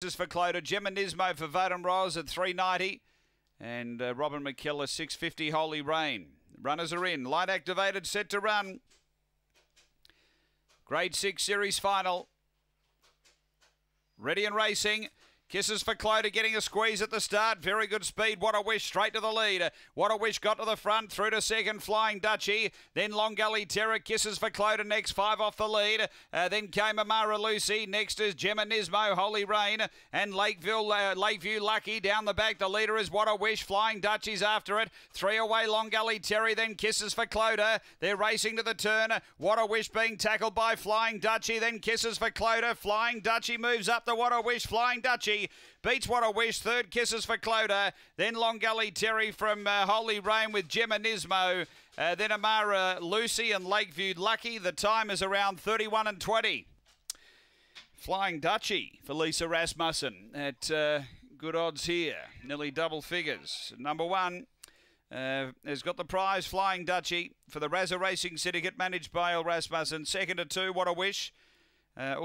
This is for Clodagh, Geminismo for Vadim Ross at 390, and uh, Robin McKellar 650, Holy Rain. Runners are in, light activated, set to run. Grade 6 Series Final. Ready and racing. Kisses for Clodagh getting a squeeze at the start. Very good speed. What a wish straight to the lead. What a wish got to the front. Through to second, Flying Duchy. Then Long Gully Terra. Kisses for Clodagh next. Five off the lead. Uh, then came Amara Lucy. Next is Gemma Nismo, Holy Rain. And Lakeville, uh, Lakeview Lucky down the back. The leader is What a Wish. Flying Duchy's after it. Three away, Long Gully Terry. Then Kisses for Clodagh. They're racing to the turn. What a Wish being tackled by Flying Duchy. Then Kisses for Clodagh. Flying Duchy moves up the What a Wish. Flying Duchy beats What I Wish. Third, Kisses for Cloda. Then Long Gully Terry from uh, Holy Rain with Gemma Nismo. Uh, then Amara Lucy and Lakeview Lucky. The time is around 31 and 20. Flying Duchy for Lisa Rasmussen at uh, good odds here, nearly double figures. Number one uh, has got the prize, Flying Duchy for the Razor Racing Syndicate, managed by El Rasmussen. Second to two, what a wish. Uh,